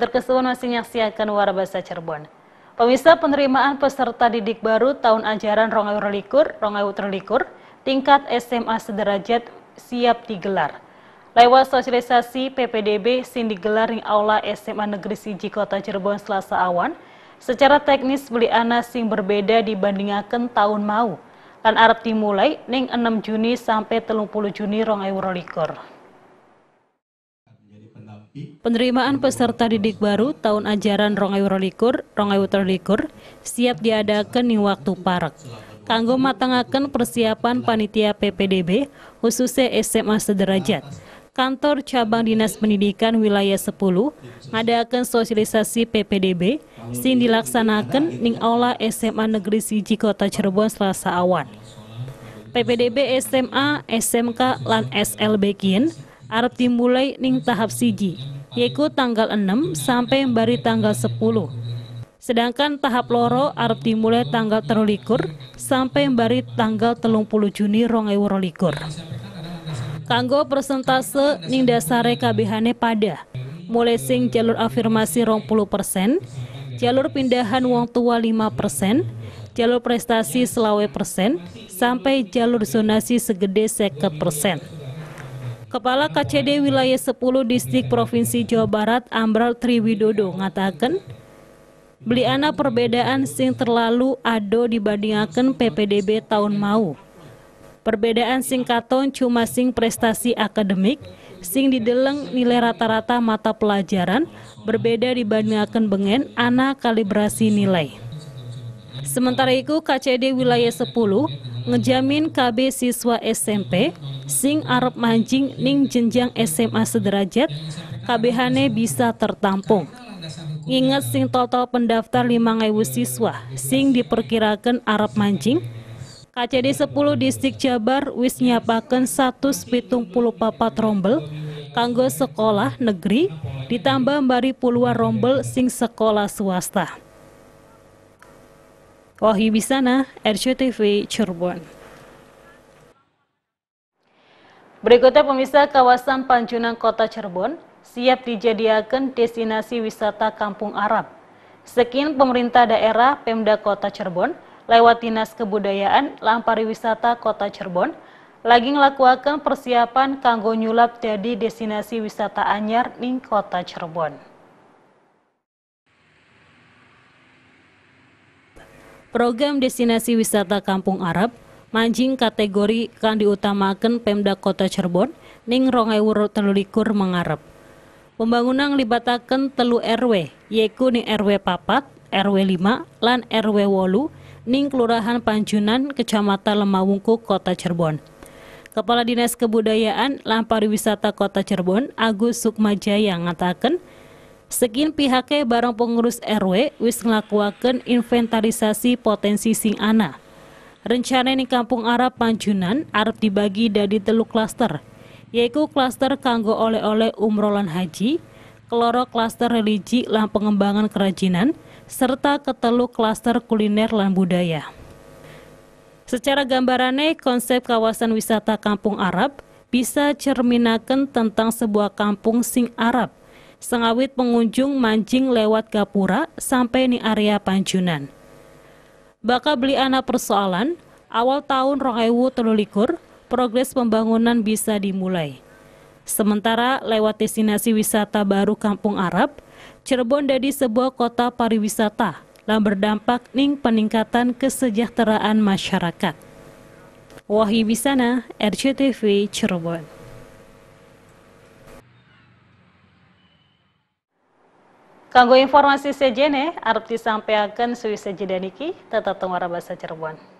kesuwun masih menyaksikan warabasa Cirebon. Pemirsa penerimaan peserta didik baru tahun ajaran Rongai Relikur, Rongai Terlikur, tingkat SMA sederajat siap digelar. Lewat sosialisasi PPDB sin digelar di Aula SMA Negeri Siji Kota Cirebon Selasa awan, secara teknis beli anak sing berbeda dibandingkan tahun mau. Dan Arab dimulai ning 6 Juni sampai 30 Juni Rongai Relikur. Penerimaan peserta didik baru tahun ajaran Rongai 2023 siap diadakan di waktu parek. Kanggo matangaken persiapan panitia PPDB khususnya SMA sederajat. Kantor cabang Dinas Pendidikan wilayah 10 mengadakan sosialisasi PPDB sing dilaksanakan ning aula SMA Negeri Siji Kota Cirebon Selasa awan. PPDB SMA, SMK dan SLB kien Arab dimulai ning tahap siji, yaitu tanggal 6 sampai bari tanggal 10. Sedangkan tahap loro Arab dimulai tanggal terlikur sampai bari tanggal telung puluh Juni rong likur. Kanggo persentase ning dasare kabehane pada, mulai sing jalur afirmasi rong puluh persen, jalur pindahan wong tua 5 persen, jalur prestasi selawe persen, sampai jalur zonasi segede seket persen. Kepala KCD Wilayah 10 Distrik Provinsi Jawa Barat Ambral Triwidodo mengatakan, beli anak perbedaan sing terlalu ado dibandingkan PPDB tahun mau. Perbedaan sing katon cuma sing prestasi akademik, sing dideleng nilai rata-rata mata pelajaran, berbeda dibandingkan bengen anak kalibrasi nilai. Sementara itu KCD wilayah 10 ngejamin KB siswa SMP sing Arab Mancing ning jenjang SMA sederajat kabehane bisa tertampung. Ingat sing total pendaftar lima 5000 siswa sing diperkirakan Arab Mancing KCD 10 Distrik Jabar wis puluh 174 rombel kanggo sekolah negeri ditambah mbari puluhan rombel sing sekolah swasta. Wahyu Bisana, RCTV Cirebon. Berikutnya pemirsa kawasan Panjunan Kota Cirebon siap dijadikan destinasi wisata kampung Arab. Sekian pemerintah daerah Pemda Kota Cirebon lewat Dinas Kebudayaan Lampari Wisata Kota Cirebon lagi melakukan persiapan kanggo nyulap jadi destinasi wisata anyar di Kota Cirebon. Program destinasi wisata Kampung Arab manjing kategori kan diutamakan Pemda Kota Cirebon ning Rongai ewu telulikur mengarep. Pembangunan libataken telu RW, yaitu ning RW papat, RW 5, lan RW wolu ning Kelurahan Panjunan, Kecamatan Lemawungku, Kota Cirebon. Kepala Dinas Kebudayaan Lampari Wisata Kota Cirebon, Agus Sukmajaya mengatakan, Segin pihaknya barang pengurus RW wis ngelakuakan inventarisasi potensi sing ana. Rencana ini kampung Arab Panjunan Arab dibagi dari teluk klaster, yaitu klaster kanggo oleh-oleh umrolan haji, keloro klaster religi lan pengembangan kerajinan, serta keteluk klaster kuliner lan budaya. Secara gambarannya, konsep kawasan wisata kampung Arab bisa cerminakan tentang sebuah kampung sing Arab sengawit pengunjung mancing lewat Gapura sampai di area Panjunan. Bakal beli anak persoalan, awal tahun rohewu telulikur, progres pembangunan bisa dimulai. Sementara lewat destinasi wisata baru Kampung Arab, Cirebon jadi sebuah kota pariwisata dan berdampak ning peningkatan kesejahteraan masyarakat. Wahyu Bisana, RCTV Cirebon. Kanggo informasi sejene Arab disampaikan suwi niki, tetap tengah rabasa Cirebon.